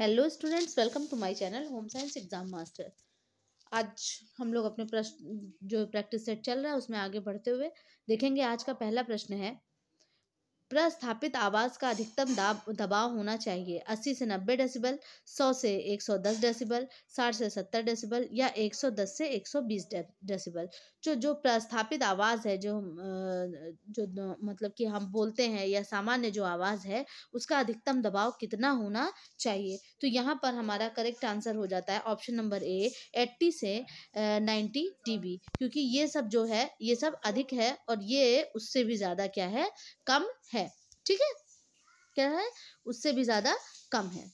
Hello students welcome to my channel home science exam master आज हम लोग अपने प्रश्न जो प्रैक्टिस सेट चल रहा है उसमें आगे बढ़ते हुए देखेंगे आज का पहला प्रश्न है प्रस्थापित आवाज़ का अधिकतम दबाव होना चाहिए 80 से 90 डेसिबल 100 से 110 डेसिबल 60 से 70 डेसिबल या 110 से 120 डेसिबल जो जो प्रस्थापित आवाज़ है जो जो मतलब कि हम बोलते हैं या सामान्य जो आवाज़ है उसका अधिकतम दबाव कितना होना चाहिए तो यहाँ पर हमारा करेक्ट आंसर हो जाता है ऑप्शन नंबर ए एट्टी से नाइन्टी टी क्योंकि ये सब जो है ये सब अधिक है और ये उससे भी ज़्यादा क्या है कम है ठीक है क्या है उससे भी ज़्यादा कम है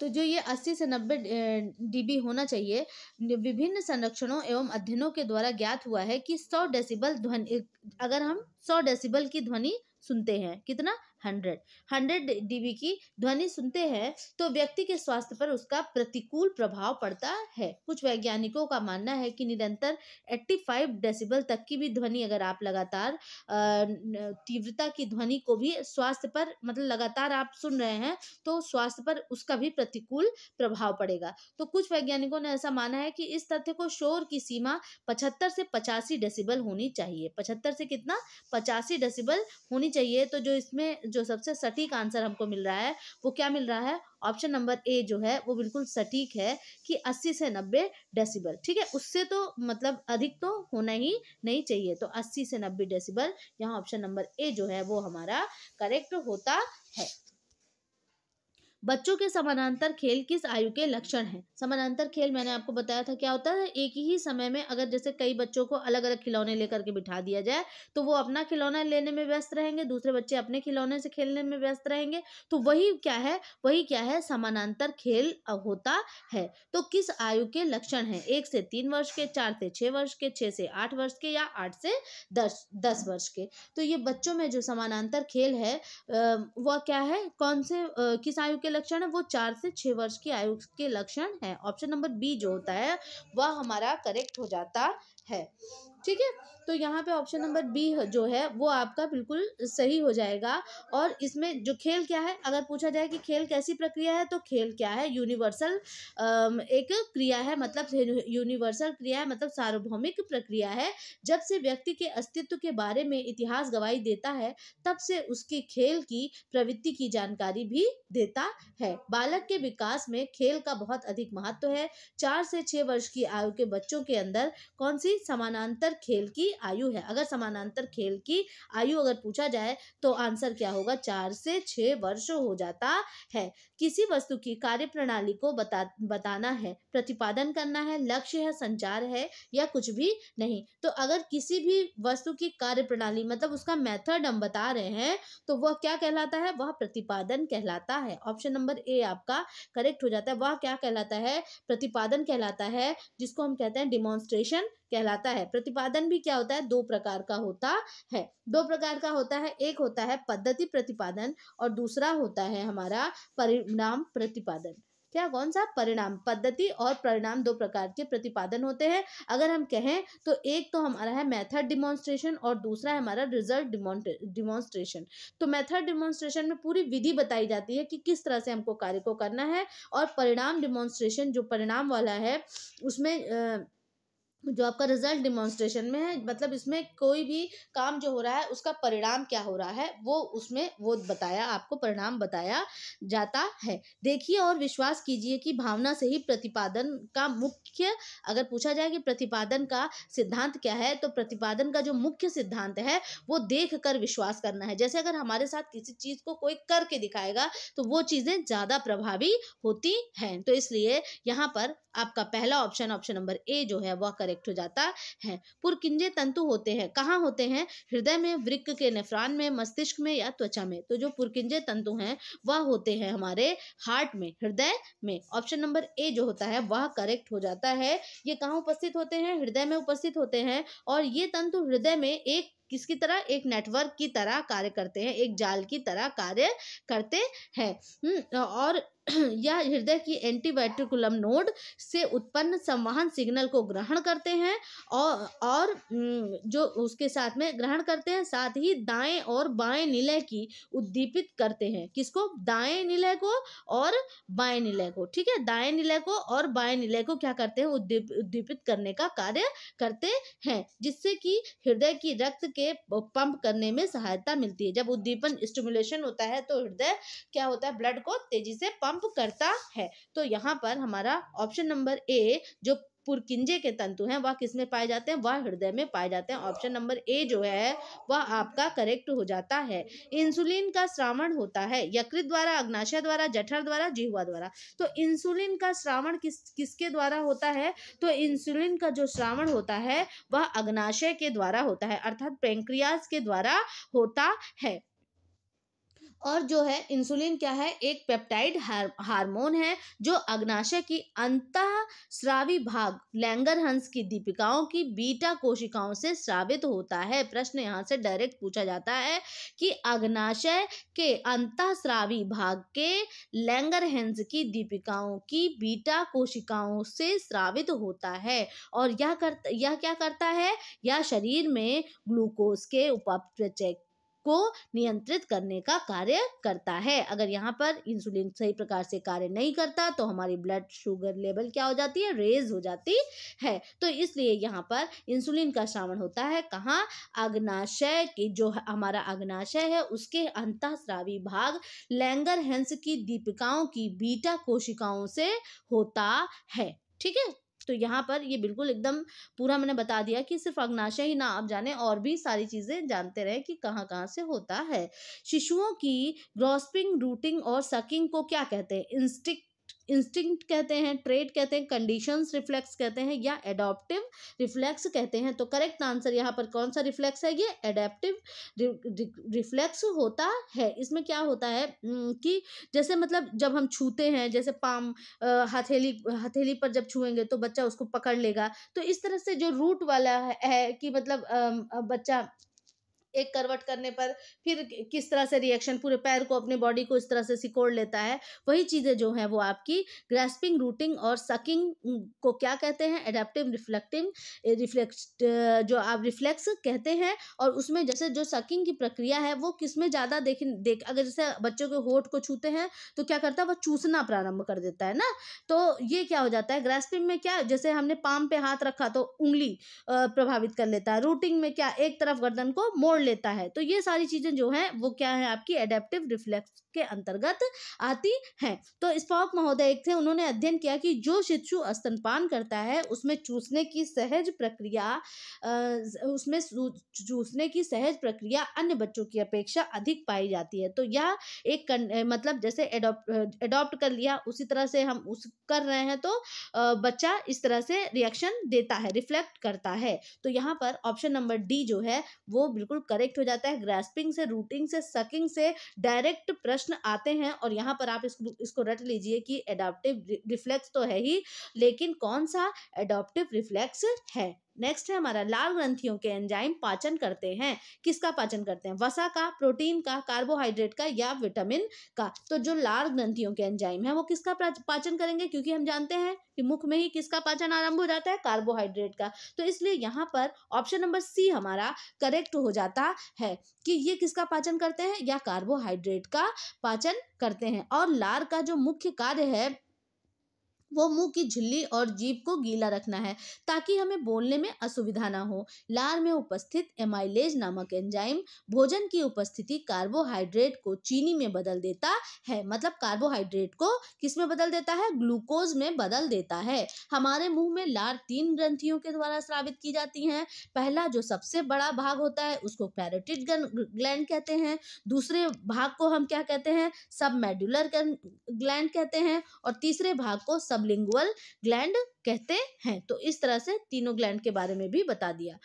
तो जो ये 80 से 90 डीबी होना चाहिए विभिन्न संरक्षणों एवं अध्ययनों के द्वारा ज्ञात हुआ है कि 100 डेसिबल ध्वनि अगर हम 100 डेसिबल की ध्वनि सुनते हैं कितना हंड्रेड हंड्रेड डीबी की ध्वनि सुनते हैं तो व्यक्ति के स्वास्थ्य पर उसका प्रतिकूल प्रभाव पड़ता है कुछ वैज्ञानिकों का मानना है कि निरंतर फाइव डेसीबल तक की भी ध्वनि अगर आप लगातार तीव्रता की ध्वनि को भी स्वास्थ्य पर मतलब लगातार आप सुन रहे हैं तो स्वास्थ्य पर उसका भी प्रतिकूल प्रभाव पड़ेगा तो कुछ वैज्ञानिकों ने ऐसा माना है कि इस तथ्य को शोर की सीमा पचहत्तर से पचासी डेसिबल होनी चाहिए पचहत्तर से कितना पचासी डेसीबल होनी चाहिए तो जो इसमें जो सबसे सटीक आंसर हमको मिल रहा है वो क्या मिल रहा है ऑप्शन नंबर ए जो है वो बिल्कुल सटीक है कि 80 से 90 डेसिबल ठीक है उससे तो मतलब अधिक तो होना ही नहीं चाहिए तो 80 से 90 डेसिबल यहाँ ऑप्शन नंबर ए जो है वो हमारा करेक्ट होता है बच्चों के समानांतर खेल किस आयु के लक्षण हैं समानांतर खेल मैंने आपको बताया था क्या होता है एक ही समय में अगर जैसे कई बच्चों को अलग अलग खिलौने लेकर के बिठा दिया जाए तो वो अपना खिलौना लेने में व्यस्त रहेंगे दूसरे बच्चे अपने खिलौने से खेलने में व्यस्त रहेंगे तो वही क्या है वही क्या है समानांतर खेल होता है तो किस आयु के लक्षण है एक से तीन वर्ष के चार से छः वर्ष के छः से आठ वर्ष के या आठ से दस दस वर्ष के तो ये बच्चों में जो समानांतर खेल है वह क्या है कौन से किस आयु के लक्षण है वो चार से छह वर्ष की आयु के लक्षण है ऑप्शन नंबर बी जो होता है वह हमारा करेक्ट हो जाता है ठीक है तो यहाँ पे ऑप्शन नंबर बी जो है वो आपका बिल्कुल सही हो जाएगा और इसमें जो खेल क्या है अगर पूछा जाए कि खेल कैसी प्रक्रिया है तो खेल क्या है यूनिवर्सल एक क्रिया है मतलब यूनिवर्सल क्रिया है मतलब सार्वभौमिक प्रक्रिया है जब से व्यक्ति के अस्तित्व के बारे में इतिहास गवाही देता है तब से उसके खेल की प्रवृत्ति की जानकारी भी देता है बालक के विकास में खेल का बहुत अधिक महत्व है चार से छः वर्ष की आयु के बच्चों के अंदर कौन सी समानांतर समानांतर खेल की आयु है अगर समानांतर खेल की आयु अगर पूछा जाए तो आंसर क्या होगा चार से छः वर्ष हो जाता है किसी वस्तु की कार्य प्रणाली को बता बताना है प्रतिपादन करना है लक्ष्य है संचार है या कुछ भी नहीं तो अगर किसी भी वस्तु की कार्य प्रणाली मतलब उसका मेथड हम बता रहे हैं तो वह क्या कहलाता है वह प्रतिपादन कहलाता है ऑप्शन नंबर ए आपका करेक्ट हो जाता है वह क्या कहलाता है प्रतिपादन कहलाता है जिसको हम कहते हैं डिमॉन्स्ट्रेशन कहलाता है प्रतिपादन भी क्या होता है दो प्रकार का होता है दो प्रकार का होता है एक होता है पद्धति प्रतिपादन और दूसरा होता है हमारा परिणाम प्रतिपादन क्या कौन सा परिणाम पद्धति और परिणाम दो प्रकार के प्रतिपादन होते हैं अगर हम कहें तो एक तो हमारा है मेथड डिमॉन्स्ट्रेशन और दूसरा है हमारा रिजल्ट डिमॉन्स्ट्रेशन तो मेथड डिमॉन्स्ट्रेशन में पूरी विधि बताई जाती है कि किस तरह से हमको कार्य को करना है और परिणाम डिमॉन्स्ट्रेशन जो परिणाम वाला है उसमें आ, जो आपका रिजल्ट डिमॉन्स्ट्रेशन में है मतलब इसमें कोई भी काम जो हो रहा है उसका परिणाम क्या हो रहा है वो उसमें वो बताया आपको परिणाम बताया जाता है देखिए और विश्वास कीजिए कि भावना से ही प्रतिपादन का मुख्य अगर पूछा जाए कि प्रतिपादन का सिद्धांत क्या है तो प्रतिपादन का जो मुख्य सिद्धांत है वो देख कर विश्वास करना है जैसे अगर हमारे साथ किसी चीज़ को कोई करके दिखाएगा तो वो चीज़ें ज़्यादा प्रभावी होती हैं तो इसलिए यहाँ पर आपका पहला ऑप्शन ऑप्शन नंबर ए जो है वह करेक्ट हो जाता है पुरकिंजे तंतु होते हैं कहाँ होते हैं हृदय में वृक्क के नेफ्रान में मस्तिष्क में या त्वचा में तो जो पुरकिंजे तंतु हैं वह होते हैं हमारे हार्ट में हृदय में ऑप्शन नंबर ए जो होता है वह करेक्ट हो जाता है ये कहाँ उपस्थित होते हैं हृदय में उपस्थित होते हैं और ये तंतु हृदय में एक किसकी तरह एक नेटवर्क की तरह कार्य करते हैं एक जाल की तरह कार्य करते हैं हम्म, और यह हृदय की एंटीबायोटिकुलम नोड से उत्पन्न संवहन सिग्नल को ग्रहण करते हैं और और हम्म, जो उसके साथ में ग्रहण करते हैं साथ ही दाएं और बाएं निलय की उद्दीपित करते हैं किसको दाएं निलय को और बाएं निलय को ठीक है दाएं निलय को और बाएं निलय को क्या करते हैं उद्दीप उद्दीपित करने का कार्य करते हैं जिससे कि हृदय की रक्त के पंप करने में सहायता मिलती है जब उद्दीपन स्टिमुलेशन होता है तो हृदय क्या होता है ब्लड को तेजी से पंप करता है तो यहाँ पर हमारा ऑप्शन नंबर ए जो पुरकिंजे के तंतु हैं वह किस में पाए जाते हैं वह हृदय में पाए जाते हैं ऑप्शन नंबर ए जो है वह आपका करेक्ट हो जाता है इंसुलिन का श्रावण होता है यकृत द्वारा अग्नाशय द्वारा जठर द्वारा जिहवा द्वारा तो इंसुलिन का श्रावण किस किसके द्वारा होता है तो इंसुलिन का जो श्रावण होता है वह अग्नाशय के द्वारा होता है अर्थात पेंक्रियाज के द्वारा होता है और जो है इंसुलिन क्या है एक पेप्टाइड हार्मोन है जो अग्नाशय की अंत श्रावी भाग लैंगर हंस की दीपिकाओं की बीटा कोशिकाओं से श्रावित होता है प्रश्न यहाँ से डायरेक्ट पूछा जाता है कि अग्नाशय के अंत श्रावी भाग के लैंगर हंस की दीपिकाओं की बीटा कोशिकाओं से श्रावित होता है और यह कर यह क्या करता है यह शरीर में ग्लूकोज के उपापचय को नियंत्रित करने का कार्य करता है अगर यहाँ पर इंसुलिन सही प्रकार से कार्य नहीं करता तो हमारी ब्लड शुगर लेवल क्या हो जाती है रेज हो जाती है तो इसलिए यहाँ पर इंसुलिन का श्रावण होता है कहाँ अग्नाशय की जो हमारा अग्नाशय है उसके अंतःस्रावी भाग लैंगर हेंस की दीपिकाओं की बीटा कोशिकाओं से होता है ठीक है तो यहाँ पर ये बिल्कुल एकदम पूरा मैंने बता दिया कि सिर्फ अग्नाशय ही ना आप जाने और भी सारी चीज़ें जानते रहें कि कहाँ कहाँ से होता है शिशुओं की ग्रॉस्पिंग रूटिंग और सकिंग को क्या कहते हैं इंस्टिक इंस्टिंक्ट कहते हैं ट्रेड कहते हैं कंडीशंस रिफ्लेक्स कहते हैं या एडॉप्टिव रिफ्लेक्स कहते हैं तो करेक्ट आंसर यहाँ पर कौन सा रिफ्लेक्स है ये एडेप्टिव रिफ्लेक्स होता है इसमें क्या होता है कि जैसे मतलब जब हम छूते हैं जैसे पाम हथेली हथेली पर जब छूएंगे तो बच्चा उसको पकड़ लेगा तो इस तरह से जो रूट वाला है कि मतलब बच्चा एक करवट करने पर फिर किस तरह से रिएक्शन पूरे पैर को अपने बॉडी को इस तरह से सिकोड़ लेता है वही चीज़ें जो हैं वो आपकी ग्रेस्पिंग रूटिंग और सकिंग को क्या कहते हैं एडेप्टिव रिफ्लेक्टिंग रिफ्लेक्स जो आप रिफ्लेक्स कहते हैं और उसमें जैसे जो सकिंग की प्रक्रिया है वो किस में ज़्यादा देख देख अगर जैसे बच्चों के होठ को छूते हैं तो क्या करता है वह चूसना प्रारंभ कर देता है ना तो ये क्या हो जाता है ग्रेस्पिंग में क्या जैसे हमने पाम पे हाथ रखा तो उंगली प्रभावित कर लेता है रूटिंग में क्या एक तरफ गर्दन को मोड़ लेता है तो ये सारी चीज़ें जो हैं वो क्या है आपकी एडेप्टिव रिफ्लेक्स के अंतर्गत आती हैं तो स्पॉक महोदय थे उन्होंने अध्ययन किया कि जो शिशु स्तनपान करता है उसमें चूसने की सहज प्रक्रिया उसमें चूसने की सहज प्रक्रिया अन्य बच्चों की अपेक्षा अधिक पाई जाती है तो यह एक मतलब जैसे एडोप्ट कर लिया उसी तरह से हम उस कर रहे हैं तो बच्चा इस तरह से रिएक्शन देता है रिफ्लेक्ट करता है तो यहाँ पर ऑप्शन नंबर डी जो है वो बिल्कुल करेक्ट हो जाता है ग्रेस्पिंग से रूटिंग से सकिंग से डायरेक्ट प्रश्न प्रश्न आते हैं और यहाँ पर आप इसको इसको रट लीजिए कि एडॉप्टिव रिफ्लेक्स तो है ही लेकिन कौन सा एडॉप्टिव रिफ्लेक्स है नेक्स्ट है हमारा लाल ग्रंथियों के एंजाइम पाचन करते हैं किसका पाचन करते हैं वसा का प्रोटीन का कार्बोहाइड्रेट का या विटामिन का तो जो लाल ग्रंथियों के एंजाइम है वो किसका पाचन करेंगे क्योंकि हम जानते हैं कि मुख में ही किसका पाचन आरंभ हो जाता है कार्बोहाइड्रेट का तो इसलिए यहाँ पर ऑप्शन नंबर सी हमारा करेक्ट हो जाता है कि ये किसका पाचन करते हैं या कार्बोहाइड्रेट का पाचन करते हैं और लार का जो मुख्य कार्य है वो मुंह की झिल्ली और जीभ को गीला रखना है ताकि हमें बोलने में असुविधा ना हो लार में उपस्थित एमाइलेज नामक एंजाइम भोजन की उपस्थिति कार्बोहाइड्रेट को चीनी में बदल देता है मतलब कार्बोहाइड्रेट को किस में बदल देता है ग्लूकोज में बदल देता है हमारे मुंह में लार तीन ग्रंथियों के द्वारा स्रावित की जाती हैं पहला जो सबसे बड़ा भाग होता है उसको पैरोटिड ग्लैंड कहते हैं दूसरे भाग को हम क्या कहते हैं सब मेडुलर ग्लैंड कहते हैं और तीसरे भाग को सब सबलिंगुअल ग्लैंड कहते हैं तो इस तरह से तीनों ग्लैंड के बारे में भी बता दिया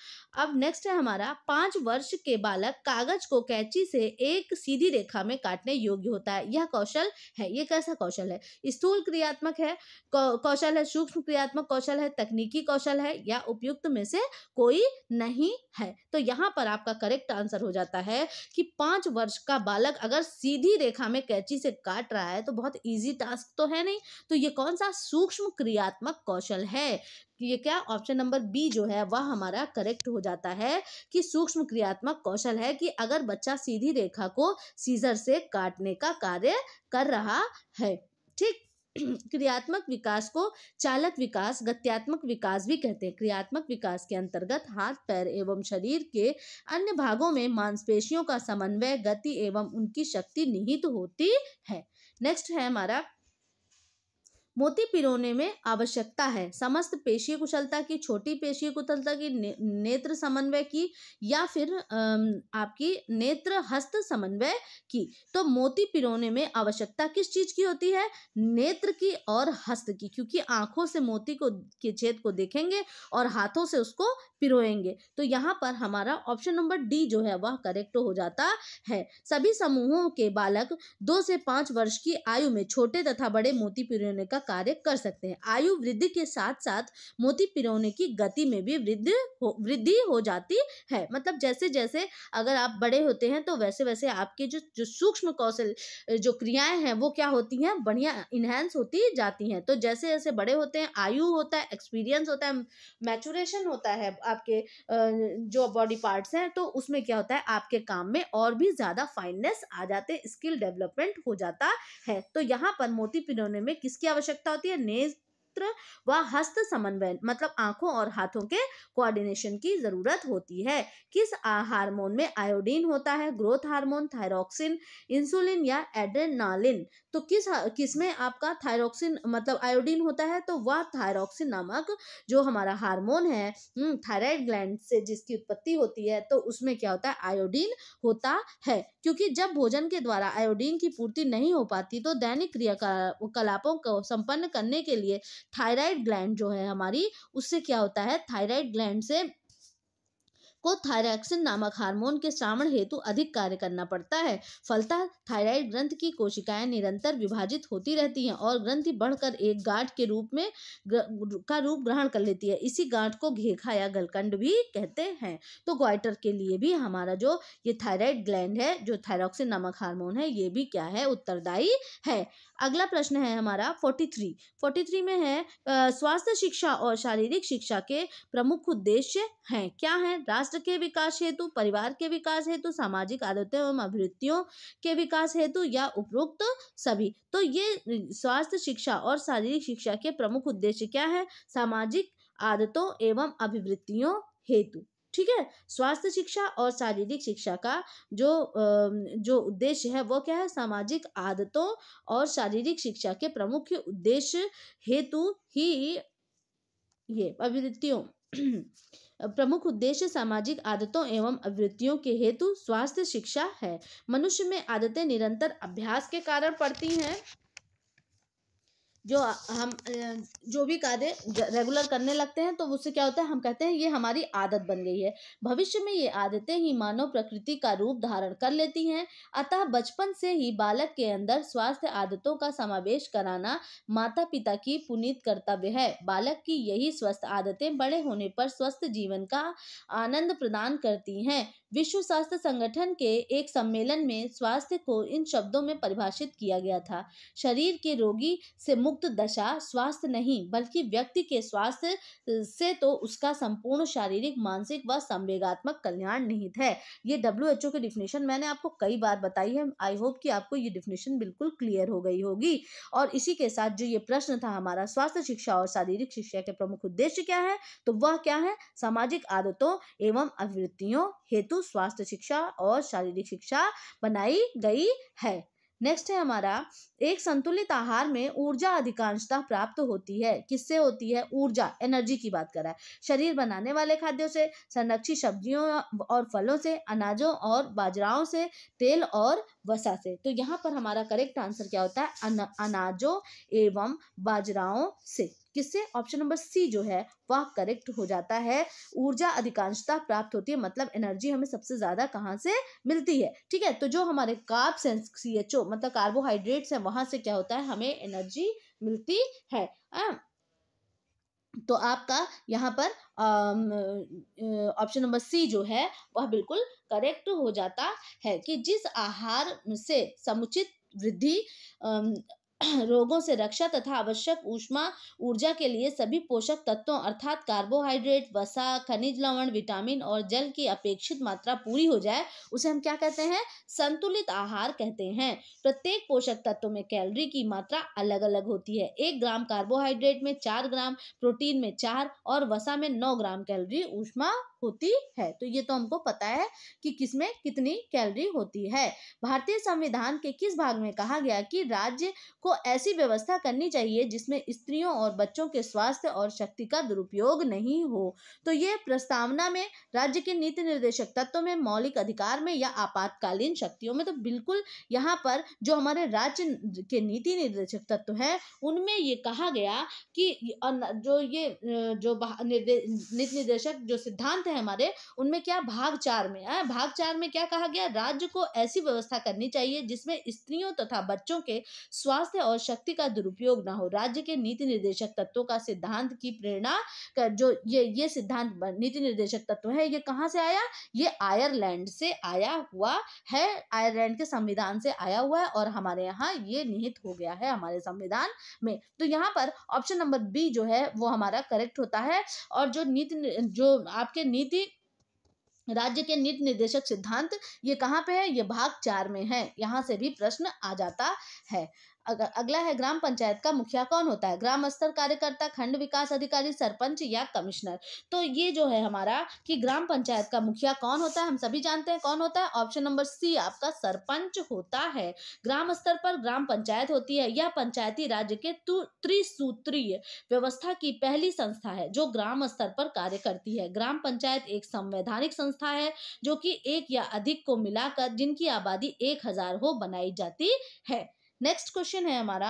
अब नेक्स्ट है हमारा पांच वर्ष के बालक कागज को कैची से एक सीधी रेखा में काटने योग्य होता है यह कौशल है यह कैसा कौशल है स्थूल क्रियात्मक है कौशल है सूक्ष्म क्रियात्मक कौशल है तकनीकी कौशल है या उपयुक्त में से कोई नहीं है तो यहाँ पर आपका करेक्ट आंसर हो जाता है कि पांच वर्ष का बालक अगर सीधी रेखा में कैची से काट रहा है तो बहुत ईजी टास्क तो है नहीं तो ये कौन सा सूक्ष्म क्रियात्मक कौशल कौशल है ये क्या ऑप्शन नंबर बी जो है वह हमारा करेक्ट हो जाता है कि सूक्ष्म क्रियात्मक कौशल है कि अगर बच्चा सीधी रेखा को सीजर से काटने का कार्य कर रहा है ठीक क्रियात्मक विकास को चालक विकास गत्यात्मक विकास भी कहते हैं क्रियात्मक विकास के अंतर्गत हाथ पैर एवं शरीर के अन्य भागों में मांसपेशियों का समन्वय गति एवं उनकी शक्ति निहित होती है नेक्स्ट है हमारा मोती पिरोने में आवश्यकता है समस्त पेशीय कुशलता की छोटी पेशीय कुशलता की ने, नेत्र समन्वय की या फिर आपकी नेत्र हस्त समन्वय की तो मोती पिरोने में आवश्यकता किस चीज की होती है नेत्र की और हस्त की क्योंकि आंखों से मोती को के छेद को देखेंगे और हाथों से उसको पिरोएंगे तो यहाँ पर हमारा ऑप्शन नंबर डी जो है वह करेक्ट हो जाता है सभी समूहों के बालक दो से पांच वर्ष की आयु में छोटे तथा बड़े मोती पिरोने का कार्य कर सकते हैं आयु वृद्धि के साथ साथ मोती पिरोने की गति में भी वृद्धि हो वृद्धि हो जाती है मतलब जैसे जैसे अगर आप बड़े होते हैं तो वैसे वैसे आपके जो जो सूक्ष्म कौशल जो क्रियाएं हैं वो क्या होती हैं बढ़िया इन्हेंस होती जाती हैं तो जैसे जैसे बड़े होते हैं आयु होता है एक्सपीरियंस होता है मैचुरेशन होता है आपके जो बॉडी पार्ट्स हैं तो उसमें क्या होता है आपके काम में और भी ज़्यादा फाइननेस आ जाते हैं स्किल डेवलपमेंट हो जाता है तो यहाँ पर मोती पिरोने में किसकी आवश्यकता आवश्यकता होती है नेज नेत्र व हस्त समन्वय मतलब आंखों और हाथों के कोऑर्डिनेशन की जरूरत होती है किस हार्मोन में आयोडीन होता है ग्रोथ हार्मोन थायरोक्सिन इंसुलिन या एड्रेनालिन तो किस किस में आपका थायरोक्सिन मतलब आयोडीन होता है तो वह थायरोक्सिन नामक जो हमारा हार्मोन है थायराइड हम्म, ग्लैंड से जिसकी उत्पत्ति होती है तो उसमें क्या होता है आयोडीन होता है क्योंकि जब भोजन के द्वारा आयोडीन की पूर्ति नहीं हो पाती तो दैनिक क्रियाकलापों को संपन्न करने के लिए थायराइड ग्लैंड जो है हमारी उससे क्या होता है थायराइड ग्लैंड से को थायरैक्सिन नामक हार्मोन के श्रावण हेतु अधिक कार्य करना पड़ता है फलतः थायराइड ग्रंथ की कोशिकाएं निरंतर विभाजित होती रहती हैं और ग्रंथि बढ़कर एक गांठ के रूप में ग्र, का रूप ग्रहण कर लेती है इसी गांठ को घेखा या गलकंड भी कहते हैं तो ग्वाइटर के लिए भी हमारा जो ये थायराइड ग्लैंड है जो थायरॉक्सिन नामक हारमोन है ये भी क्या है उत्तरदायी है अगला प्रश्न है हमारा फोर्टी थ्री फोर्टी थ्री में है स्वास्थ्य शिक्षा और शारीरिक शिक्षा के प्रमुख उद्देश्य हैं क्या है राष्ट्र के विकास हेतु परिवार के विकास हेतु सामाजिक आदतों एवं अभिवृत्तियों के विकास हेतु या उपरोक्त सभी तो ये स्वास्थ्य शिक्षा और शारीरिक शिक्षा के प्रमुख उद्देश्य क्या है सामाजिक आदतों एवं अभिवृत्तियों हेतु ठीक है स्वास्थ्य शिक्षा और शारीरिक शिक्षा का जो जो उद्देश्य है वो क्या है सामाजिक आदतों और शारीरिक शिक्षा के प्रमुख उद्देश्य हेतु ही ये अभिवृत्तियों प्रमुख उद्देश्य सामाजिक आदतों एवं अभिवृत्तियों के हेतु स्वास्थ्य शिक्षा है मनुष्य में आदतें निरंतर अभ्यास के कारण पड़ती हैं जो हम जो भी कार्य रेगुलर करने लगते हैं तो उससे क्या होता है हम कहते हैं ये हमारी आदत बन गई है भविष्य में ये आदतें ही मानव प्रकृति का रूप धारण कर लेती हैं अतः बचपन से ही बालक के अंदर स्वास्थ्य आदतों का समावेश कराना माता पिता की पुनीत कर्तव्य है बालक की यही स्वस्थ आदतें बड़े होने पर स्वस्थ जीवन का आनंद प्रदान करती हैं विश्व स्वास्थ्य संगठन के एक सम्मेलन में स्वास्थ्य को इन शब्दों में परिभाषित किया गया था शरीर के रोगी से मुक्त दशा स्वास्थ्य नहीं बल्कि व्यक्ति के स्वास्थ्य से तो उसका संपूर्ण शारीरिक मानसिक व संवेगात्मक कल्याण निहित है ये डब्ल्यू एच ओ की डिफिनेशन मैंने आपको कई बार बताई है आई होप कि आपको ये डिफिनेशन बिल्कुल क्लियर हो गई होगी और इसी के साथ जो ये प्रश्न था हमारा स्वास्थ्य शिक्षा और शारीरिक शिक्षा के प्रमुख उद्देश्य क्या है तो वह क्या है सामाजिक आदतों एवं अभिवृत्तियों हेतु हेतु स्वास्थ्य शिक्षा और शारीरिक शिक्षा बनाई गई है नेक्स्ट है हमारा एक संतुलित आहार में ऊर्जा अधिकांशता प्राप्त होती है किससे होती है ऊर्जा एनर्जी की बात कर रहा है शरीर बनाने वाले खाद्यों से संरक्षित सब्जियों और फलों से अनाजों और बाजराओं से तेल और वसा से तो यहाँ पर हमारा करेक्ट आंसर क्या होता है अनाजों एवं बाजराओं से किससे ऑप्शन नंबर सी जो है वह करेक्ट हो जाता है ऊर्जा अधिकांशता प्राप्त होती है मतलब एनर्जी हमें सबसे ज्यादा कहाँ से मिलती है ठीक है तो जो हमारे कार्ब्स हैं सी एच ओ मतलब कार्बोहाइड्रेट्स हैं वहां से क्या होता है हमें एनर्जी मिलती है आ? तो आपका यहाँ पर ऑप्शन नंबर सी जो है वह बिल्कुल करेक्ट हो जाता है कि जिस आहार से समुचित वृद्धि रोगों से रक्षा तथा आवश्यक ऊष्मा ऊर्जा के लिए सभी पोषक तत्वों अर्थात कार्बोहाइड्रेट वसा खनिज लवण विटामिन और जल की अपेक्षित मात्रा पूरी हो जाए उसे हम क्या कहते हैं संतुलित आहार कहते हैं प्रत्येक पोषक तत्व में कैलोरी की मात्रा अलग अलग होती है एक ग्राम कार्बोहाइड्रेट में चार ग्राम प्रोटीन में चार और वसा में नौ ग्राम कैलोरी ऊष्मा होती है तो ये तो हमको पता है कि किसमें कितनी कैलोरी होती है भारतीय संविधान के किस भाग में कहा गया कि राज्य को को ऐसी व्यवस्था करनी चाहिए जिसमें स्त्रियों और बच्चों के स्वास्थ्य और शक्ति का दुरुपयोग नहीं हो तो ये प्रस्तावना में राज्य के नीति निर्देशक तत्व में मौलिक अधिकार में या आपातकालीन शक्तियों में तो बिल्कुल यहाँ पर जो हमारे राज्य के नीति निर्देशक तत्व है उनमें ये कहा गया कि जो ये जो नीति निर्देशक जो सिद्धांत है हमारे उनमें क्या भाग चार में है भाग चार में क्या कहा गया राज्य को ऐसी व्यवस्था करनी चाहिए जिसमें स्त्रियों तथा बच्चों के स्वास्थ्य स्वास्थ्य और शक्ति का दुरुपयोग ना हो राज्य के नीति निर्देशक तत्वों का सिद्धांत की प्रेरणा कर जो ये ये सिद्धांत नीति निर्देशक तत्व है ये कहाँ से आया ये आयरलैंड से आया हुआ है आयरलैंड के संविधान से आया हुआ है और हमारे यहाँ ये निहित हो गया है हमारे संविधान में तो यहाँ पर ऑप्शन नंबर बी जो है वो हमारा करेक्ट होता है और जो नीति जो आपके नीति राज्य के नीति निर्देशक सिद्धांत ये कहाँ पे है ये भाग चार में है यहाँ से भी प्रश्न आ जाता है अगला है ग्राम पंचायत का मुखिया कौन होता है ग्राम स्तर कार्यकर्ता खंड विकास अधिकारी सरपंच या कमिश्नर तो ये जो है हमारा कि ग्राम पंचायत का मुखिया कौन होता है हम सभी जानते हैं कौन होता है ऑप्शन नंबर सी आपका सरपंच होता है ग्राम स्तर पर ग्राम पंचायत होती है यह पंचायती राज्य के त्रिसूत्रीय व्यवस्था की पहली संस्था है जो ग्राम स्तर पर कार्य करती है ग्राम पंचायत एक संवैधानिक संस्था है जो कि एक या अधिक को मिलाकर जिनकी आबादी एक हजार हो बनाई जाती है नेक्स्ट क्वेश्चन है हमारा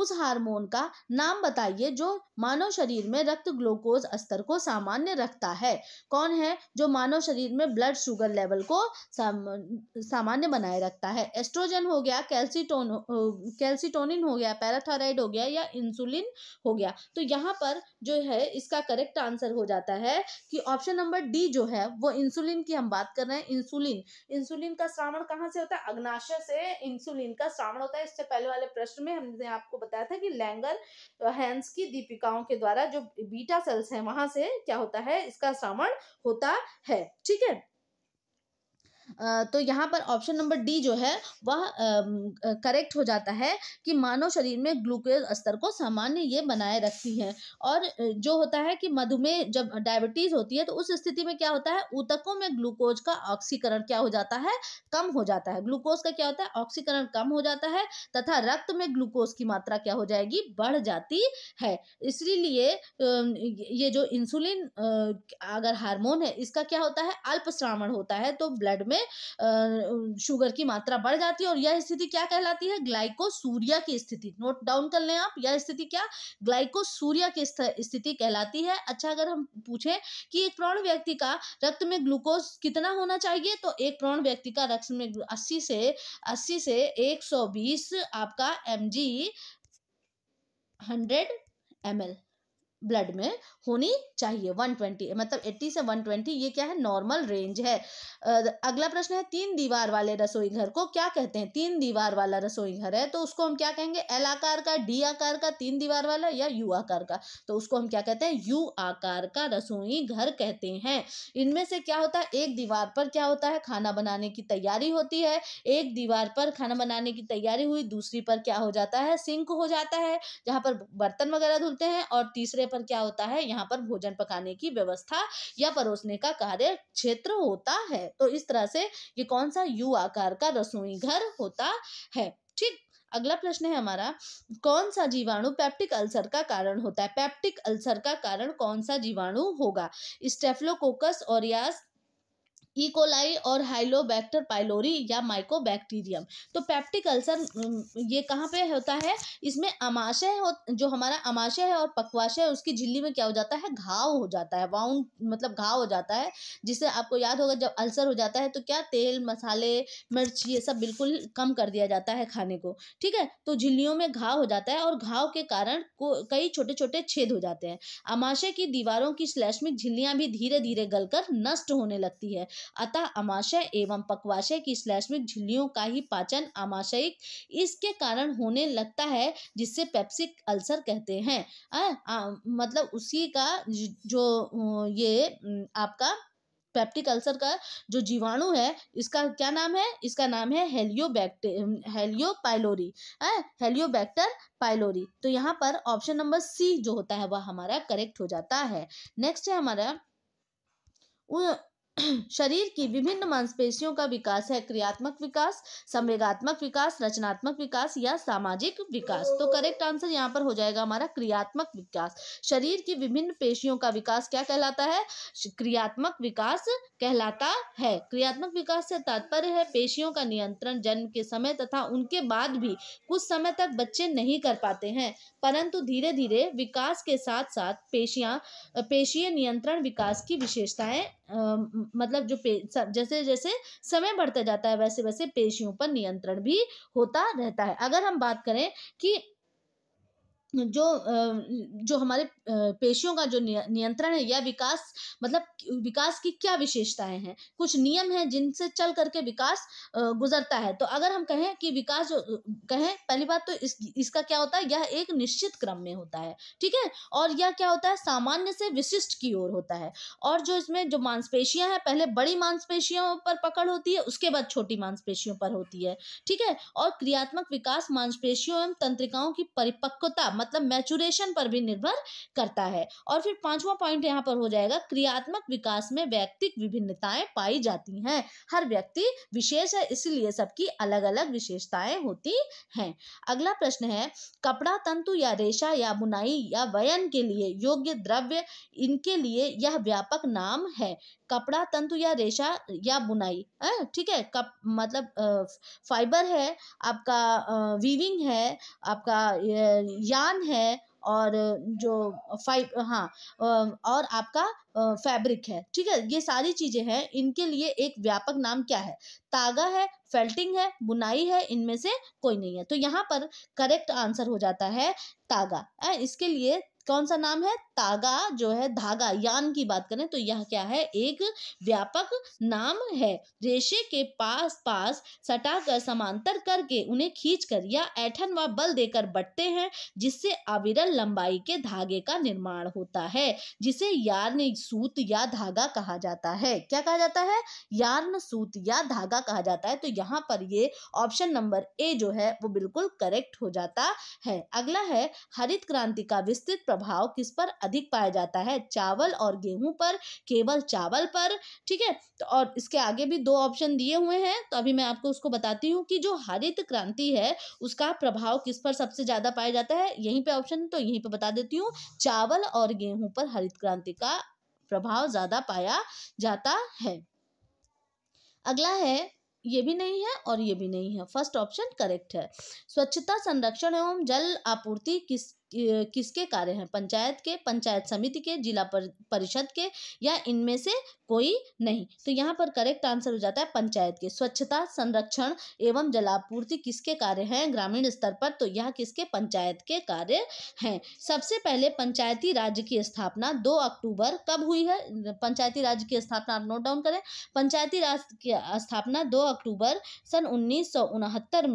उस हार्मोन का नाम बताइए जो मानव शरीर में रक्त ग्लूकोज स्तर को सामान्य रखता है कौन है जो मानव शरीर में ब्लड शुगर लेवल को सामान्य बनाए रखता है एस्ट्रोजन हो गया कैल्सीटोन कैल्सीटोनिन हो गया पैराथायराइड हो गया या इंसुलिन हो गया तो यहाँ पर जो है इसका करेक्ट आंसर हो जाता है कि ऑप्शन नंबर डी जो है वो इंसुलिन की हम बात कर रहे हैं इंसुलिन इंसुलिन का श्रावण कहाँ से होता है अग्नाशय से इंसुलिन का श्रावण होता है इससे पहले वाले प्रश्न प्रश्न में हमने आपको बताया था कि लैंगर हैंस की दीपिकाओं के द्वारा जो बीटा सेल्स हैं वहां से क्या होता है इसका श्रवण होता है ठीक है तो यहाँ पर ऑप्शन नंबर डी जो है वह करेक्ट हो जाता है कि मानव शरीर में ग्लूकोज स्तर को सामान्य ये बनाए रखती है और जो होता है कि मधुमेह जब डायबिटीज़ होती है तो उस स्थिति में क्या होता है ऊतकों में ग्लूकोज का ऑक्सीकरण क्या हो जाता है कम हो जाता है ग्लूकोज का क्या होता है ऑक्सीकरण कम हो जाता है तथा रक्त में ग्लूकोज की मात्रा क्या हो जाएगी बढ़ जाती है इसलिए ये जो इंसुलिन अगर हार्मोन है इसका क्या होता है अल्प श्रावण होता है तो ब्लड में शुगर की मात्रा बढ़ जाती है और यह स्थिति क्या कहलाती है ग्लाइकोसूरिया की स्थिति नोट डाउन कर लें आप यह स्थिति क्या ग्लाइकोसूरिया की स्थिति कहलाती है अच्छा अगर हम पूछे कि एक प्रौण व्यक्ति का रक्त में ग्लूकोज कितना होना चाहिए तो एक प्रौण व्यक्ति का रक्त में अस्सी से अस्सी से एक आपका M G hundred M L blood में होनी चाहिए 120 मतलब 80 से 120 ये क्या है नॉर्मल रेंज है अगला प्रश्न है तीन दीवार वाले रसोई घर को क्या कहते हैं तीन दीवार वाला रसोई घर है तो उसको हम क्या कहेंगे एल आकार का डी आकार का तीन दीवार वाला या यू आकार का तो उसको हम क्या कहते हैं यू आकार का रसोई घर कहते हैं इनमें से क्या होता है एक दीवार पर क्या होता है खाना बनाने की तैयारी होती है एक दीवार पर खाना बनाने की तैयारी हुई दूसरी पर क्या हो जाता है सिंक हो जाता है जहाँ पर बर्तन वगैरह धुलते हैं और तीसरे पर पर क्या होता है यहाँ पर भोजन पकाने की व्यवस्था या परोसने का कार्य क्षेत्र होता है तो इस तरह से ये कौन सा यू आकार का रसोई घर होता है ठीक अगला प्रश्न है हमारा कौन सा जीवाणु पेप्टिक अल्सर का कारण होता है पेप्टिक अल्सर का कारण कौन सा जीवाणु होगा स्टेफ्लोकोकस और ईकोलाई e. और हाइलोबैक्टर पाइलोरी या माइकोबैक्टीरियम तो पैप्टिक अल्सर ये कहाँ पे होता है इसमें अमाशय हो जो हमारा अमाशय है और पकवाशय है उसकी झिल्ली में क्या हो जाता है घाव हो जाता है वाउंड मतलब घाव हो जाता है जिससे आपको याद होगा जब अल्सर हो जाता है तो क्या तेल मसाले मिर्च ये सब बिल्कुल कम कर दिया जाता है खाने को ठीक है तो झिल्लियों में घाव हो जाता है और घाव के कारण कई छोटे छोटे छेद हो जाते हैं अमाशय की दीवारों की श्लैष्मिक झिल्लियाँ भी धीरे धीरे गलकर नष्ट होने लगती है अतः आमाशय एवं पकवाशय की श्लेष्मिक झिल्लियों का ही पाचन आमाशयिक इसके कारण होने लगता है जिससे पेप्सिक अल्सर कहते हैं मतलब उसी का जो ये आपका पेप्टिक अल्सर का जो जीवाणु है इसका क्या नाम है इसका नाम है हेलियोबैक्टे हेलियो पाइलोरी है हेलियोबैक्टर पाइलोरी तो यहाँ पर ऑप्शन नंबर सी जो होता है वह हमारा करेक्ट हो जाता है नेक्स्ट है हमारा शरीर की विभिन्न मांसपेशियों का विकास है क्रियात्मक विकास संवेगात्मक विकास रचनात्मक विकास या सामाजिक विकास तो करेक्ट आंसर यहाँ पर हो जाएगा हमारा क्रियात्मक विकास शरीर की विभिन्न पेशियों का विकास क्या कहलाता है क्रियात्मक विकास कहलाता है क्रियात्मक विकास से तात्पर्य है पेशियों का नियंत्रण जन्म के समय तथा उनके बाद भी कुछ समय तक बच्चे नहीं कर पाते हैं परंतु धीरे धीरे विकास के साथ साथ पेशियाँ पेशीय नियंत्रण विकास की विशेषताएं मतलब जो जैसे जैसे समय बढ़ता जाता है वैसे वैसे पेशियों पर नियंत्रण भी होता रहता है अगर हम बात करें कि जो जो हमारे पेशियों का जो नियंत्रण है या विकास मतलब विकास की क्या विशेषताएं हैं कुछ नियम हैं जिनसे चल करके विकास गुजरता है तो अगर हम कहें कि विकास जो कहें पहली बात तो इस इसका क्या होता है यह एक निश्चित क्रम में होता है ठीक है और यह क्या होता है सामान्य से विशिष्ट की ओर होता है और जो इसमें जो मांसपेशियां हैं पहले बड़ी मांसपेशियों पर पकड़ होती है उसके बाद छोटी मांसपेशियों पर होती है ठीक है और क्रियात्मक विकास मांसपेशियों एवं तंत्रिकाओं की परिपक्वता मतलब मतलब मैचुरेशन पर भी निर्भर करता है और फिर पांचवा पॉइंट यहाँ पर हो जाएगा क्रियात्मक विकास में व्यक्तिक विभिन्नताएं पाई जाती हैं हर व्यक्ति विशेष है इसलिए सबकी अलग अलग विशेषताएं होती हैं अगला प्रश्न है कपड़ा तंतु या रेशा या बुनाई या वयन के लिए योग्य द्रव्य इनके लिए यह व्यापक नाम है कपड़ा तंतु या रेशा या बुनाई है ठीक है कप मतलब फाइबर है आपका वीविंग है आपका यान है और जो फाइव हाँ और आपका फैब्रिक है ठीक है ये सारी चीज़ें हैं इनके लिए एक व्यापक नाम क्या है तागा है फेल्टिंग है बुनाई है इनमें से कोई नहीं है तो यहाँ पर करेक्ट आंसर हो जाता है तागा इसके लिए कौन सा नाम है तागा जो है धागा यान की बात करें तो यह क्या है एक व्यापक नाम है रेशे के पास पास सटाकर समांतर करके उन्हें खींचकर या ऐठन व बल देकर बटते हैं जिससे अविरल लंबाई के धागे का निर्माण होता है जिसे यार्न सूत या धागा कहा जाता है क्या कहा जाता है यार्न सूत या धागा कहा जाता है तो यहाँ पर ये ऑप्शन नंबर ए जो है वो बिल्कुल करेक्ट हो जाता है अगला है हरित क्रांति का विस्तृत प्रभाव किस पर अधिक पाया जाता है चावल और गेहूं पर केवल चावल पर ठीक है तो और इसके आगे भी दो ऑप्शन दिए हुए हैं तो अभी मैं आपको उसको बताती हूँ कि जो हरित क्रांति है उसका प्रभाव किस पर सबसे ज़्यादा पाया जाता है यहीं पर ऑप्शन तो यहीं पर बता देती हूँ चावल और गेहूं पर हरित क्रांति का प्रभाव ज़्यादा पाया जाता है अगला है ये भी नहीं है और ये भी नहीं है फर्स्ट ऑप्शन करेक्ट है स्वच्छता संरक्षण एवं जल आपूर्ति किस किसके कार्य हैं पंचायत के पंचायत समिति के जिला परिषद के या इनमें से कोई नहीं तो यहाँ पर करेक्ट आंसर हो जाता है पंचायत के स्वच्छता संरक्षण एवं जलापूर्ति किसके कार्य हैं ग्रामीण स्तर पर तो यह किसके पंचायत के कार्य हैं सबसे पहले पंचायती राज्य की स्थापना दो अक्टूबर कब हुई है पंचायती राज्य की स्थापना आप नोट डाउन करें पंचायती राज की स्थापना दो अक्टूबर सन उन्नीस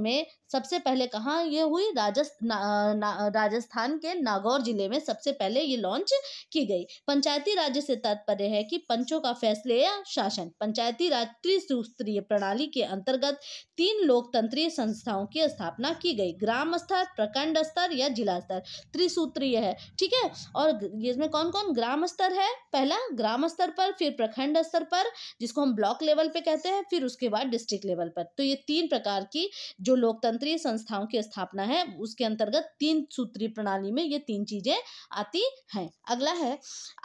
में सबसे पहले कहाँ ये हुई राजस्थान राजस्थान राजस्थान के नागौर जिले में सबसे पहले ये लॉन्च की गई पंचायती राज्य से तात्पर्य है कि पंचों का फैसले या शासन पंचायती राज त्रिसूत्रीय प्रणाली के अंतर्गत तीन लोकतंत्रीय संस्थाओं की स्थापना की गई ग्राम स्तर प्रखंड स्तर या जिला स्तर त्रिसूत्रीय है ठीक है और इसमें कौन कौन ग्राम स्तर है पहला ग्राम स्तर पर फिर प्रखंड स्तर पर जिसको हम ब्लॉक लेवल पे कहते हैं फिर उसके बाद डिस्ट्रिक्ट लेवल पर तो ये तीन प्रकार की जो लोकतंत्रीय संस्थाओं की स्थापना है उसके अंतर्गत तीन सूत्रीय प्रणाली प्रणाली में ये तीन चीज़ें आती हैं अगला है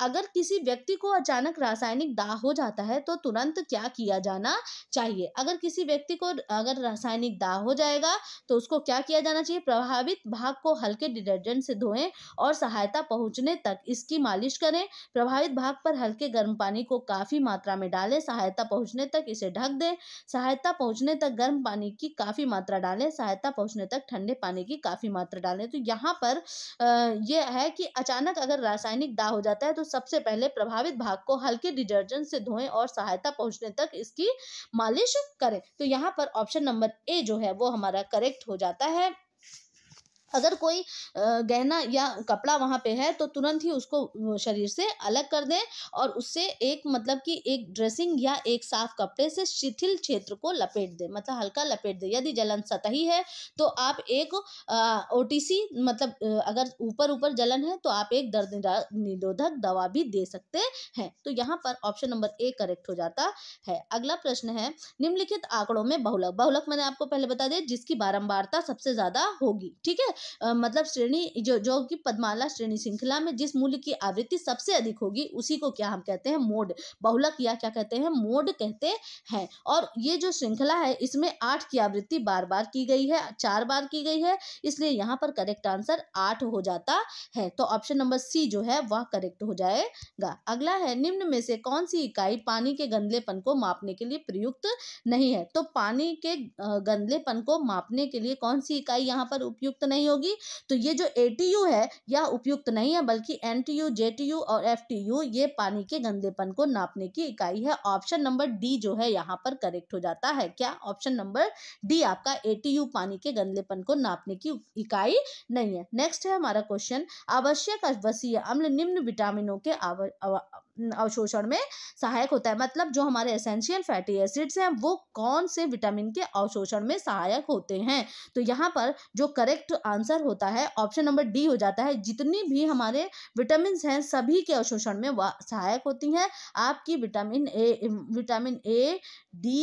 अगर किसी व्यक्ति को अचानक रासायनिक दाह हो जाता है तो तुरंत क्या किया जाना चाहिए अगर किसी व्यक्ति को अगर रासायनिक दाह हो जाएगा तो उसको क्या किया जाना चाहिए प्रभावित भाग को हल्के डिटर्जेंट से धोएं और सहायता पहुंचने तक इसकी मालिश करें प्रभावित भाग पर हल्के गर्म पानी को काफ़ी मात्रा में डालें सहायता पहुंचने तक इसे ढक दें सहायता पहुंचने तक गर्म पानी की काफ़ी मात्रा डालें सहायता पहुंचने तक ठंडे पानी की काफ़ी मात्रा डालें तो यहाँ पर यह है कि अचानक अगर रासायनिक दाह हो जाता है तो सबसे पहले प्रभावित भाग को हल्के डिटर्जेंट से धोएं और सहायता पहुंचने तक इसकी मालिश करें तो यहाँ पर ऑप्शन नंबर ए जो है वो हमारा करेक्ट हो जाता है अगर कोई गहना या कपड़ा वहाँ पे है तो तुरंत ही उसको शरीर से अलग कर दें और उससे एक मतलब कि एक ड्रेसिंग या एक साफ कपड़े से शिथिल क्षेत्र को लपेट दें मतलब हल्का लपेट दें यदि जलन सतही है तो आप एक ओ मतलब अगर ऊपर ऊपर जलन है तो आप एक दर्द निरोधक दवा भी दे सकते हैं तो यहाँ पर ऑप्शन नंबर ए करेक्ट हो जाता है अगला प्रश्न है निम्नलिखित आंकड़ों में बहुलक बहुलक मैंने आपको पहले बता दिया जिसकी बारम्बारता सबसे ज़्यादा होगी ठीक है मतलब श्रेणी जो जो कि पदमाला श्रेणी श्रृंखला में जिस मूल्य की आवृत्ति सबसे अधिक होगी उसी को क्या हम कहते हैं मोड बहुलक या क्या कहते हैं मोड कहते हैं और ये जो श्रृंखला है इसमें आठ की आवृत्ति बार बार की गई है चार बार की गई है इसलिए यहाँ पर करेक्ट आंसर आठ हो जाता है तो ऑप्शन नंबर सी जो है वह करेक्ट हो जाएगा अगला है निम्न में से कौन सी इकाई पानी के गंदलेपन को मापने के लिए प्रयुक्त नहीं है तो पानी के गंदलेपन को मापने के लिए कौन सी इकाई यहाँ पर उपयुक्त नहीं नहीं होगी तो ये जो ए है यह उपयुक्त नहीं है बल्कि एन टी और एफ ये पानी के गंदेपन को नापने की इकाई है ऑप्शन नंबर डी जो है यहाँ पर करेक्ट हो जाता है क्या ऑप्शन नंबर डी आपका ए पानी के गंदेपन को नापने की इकाई नहीं है नेक्स्ट है हमारा क्वेश्चन आवश्यक अवसीय अम्ल निम्न विटामिनों के आव, आव, अवशोषण में सहायक होता है मतलब जो हमारे एसेंशियल फैटी एसिड्स हैं वो कौन से विटामिन के अवशोषण में सहायक होते हैं तो यहाँ पर जो करेक्ट आंसर होता है ऑप्शन नंबर डी हो जाता है जितनी भी हमारे विटामिन हैं सभी के अवशोषण में सहायक होती हैं आपकी vitamin A vitamin A D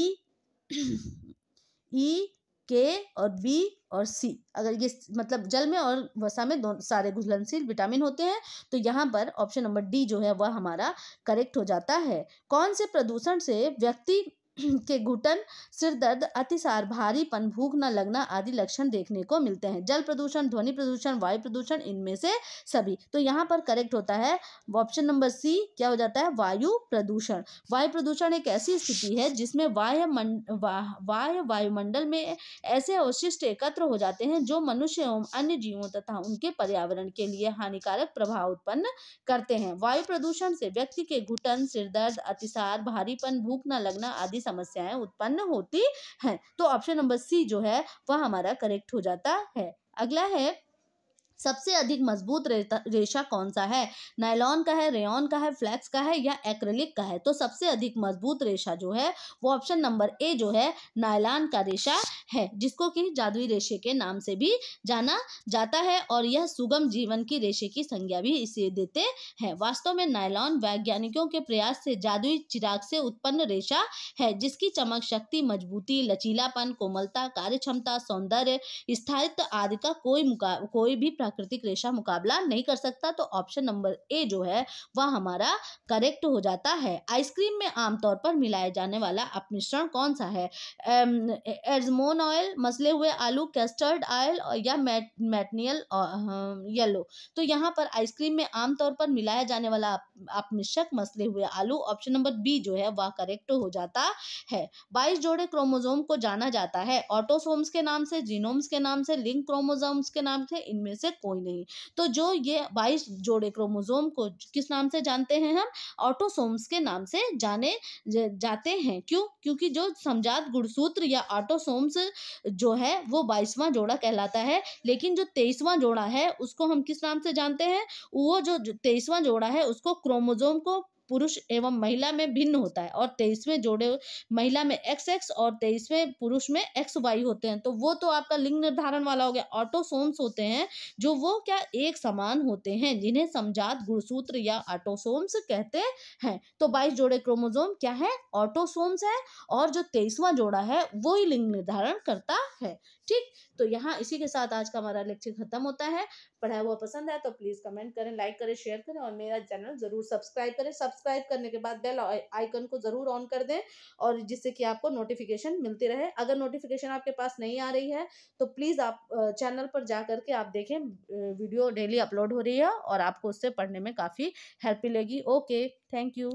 E K और बी और सी अगर ये मतलब जल में और वसा में दोनों सारे घुलनशील विटामिन होते हैं तो यहाँ पर ऑप्शन नंबर डी जो है वह हमारा करेक्ट हो जाता है कौन से प्रदूषण से व्यक्ति के घुटन सिर दर्द अतिसार भारीपन भूख न लगना आदि लक्षण देखने को मिलते हैं जल प्रदूषण ध्वनि प्रदूषण वायु प्रदूषण इनमें से सभी तो यहाँ पर करेक्ट होता है ऑप्शन नंबर सी क्या हो जाता है वायु प्रदूषण वायु प्रदूषण एक ऐसी स्थिति है जिसमें वाय वायुमंडल में ऐसे अवशिष्ट एकत्र हो जाते हैं जो मनुष्य एवं अन्य जीवों तथा उनके पर्यावरण के लिए हानिकारक प्रभाव उत्पन्न करते हैं वायु प्रदूषण से व्यक्ति के घुटन सिरदर्द अतिसार भारीपन भूख न लगना आदि समस्याएं उत्पन्न होती हैं तो ऑप्शन नंबर सी जो है वह हमारा करेक्ट हो जाता है अगला है सबसे अधिक मजबूत रेशा कौन सा है नायलॉन का है रेन का है फ्लैक्स का है या एक्रेलिक का है तो सबसे अधिक मजबूत रेशा जो है वो ऑप्शन नंबर ए जो है नायलॉन का रेशा है जिसको कि जादुई रेशे के नाम से भी जाना जाता है और यह सुगम जीवन की रेशे की संज्ञा भी इसे देते हैं वास्तव में नायलॉन वैज्ञानिकों के प्रयास से जादुई चिराग से उत्पन्न रेशा है जिसकी चमक शक्ति मजबूती लचीलापन कोमलता कार्य क्षमता सौंदर्य स्थायित्व आदि का कोई मुका कोई भी प्राकृतिक रेशा मुकाबला नहीं कर सकता तो ऑप्शन नंबर ए जो है वह हमारा करेक्ट हो जाता है आइसक्रीम में आमतौर पर मिलाया जाने वाला अपमिश्रण कौन सा है एर्जमोन ऑयल मसले हुए आलू कैस्टर्ड ऑयल या मैटनियल येलो तो यहाँ पर आइसक्रीम में आमतौर पर मिलाया जाने वाला अपमिश्रक मसले हुए आलू ऑप्शन नंबर बी जो है वह करेक्ट हो जाता है बाईस जोड़े क्रोमोजोम को जाना जाता है ऑटोसोम्स के नाम से जीनोम्स के नाम से लिंक क्रोमोजोम्स के नाम से इनमें से कोई नहीं तो जो ये बाईस जोड़े क्रोमोजोम को किस नाम से जानते हैं हम ऑटोसोम्स के नाम से जाने जाते हैं क्यों क्योंकि जो समझात गुणसूत्र या ऑटोसोम्स जो है वो बाईसवां जोड़ा कहलाता है लेकिन जो तेईसवां जोड़ा है उसको हम किस नाम से जानते हैं वो जो तेईसवां जोड़ा है उसको क्रोमोजोम को पुरुष एवं महिला में भिन्न होता है और तेईसवें जोड़े महिला में एक्स एक्स और तेईसवें पुरुष में एक्स वाई होते हैं तो वो तो आपका लिंग निर्धारण वाला हो गया ऑटोसोम्स होते हैं जो वो क्या एक समान होते हैं जिन्हें समझात गुणसूत्र या ऑटोसोम्स कहते हैं तो बाईस जोड़े क्रोमोजोम क्या है ऑटोसोम्स है और जो तेईसवा जोड़ा है वो ही लिंग निर्धारण करता है ठीक तो यहाँ इसी के साथ आज का हमारा लेक्चर खत्म होता है पढ़ाया हुआ पसंद है तो प्लीज़ कमेंट करें लाइक करें शेयर करें और मेरा चैनल ज़रूर सब्सक्राइब करें सब्सक्राइब करने के बाद बेल आइकन को ज़रूर ऑन कर दें और जिससे कि आपको नोटिफिकेशन मिलती रहे अगर नोटिफिकेशन आपके पास नहीं आ रही है तो प्लीज़ आप चैनल पर जा करके आप देखें वीडियो डेली अपलोड हो रही है और आपको उससे पढ़ने में काफ़ी हेल्प मिलेगी ओके थैंक यू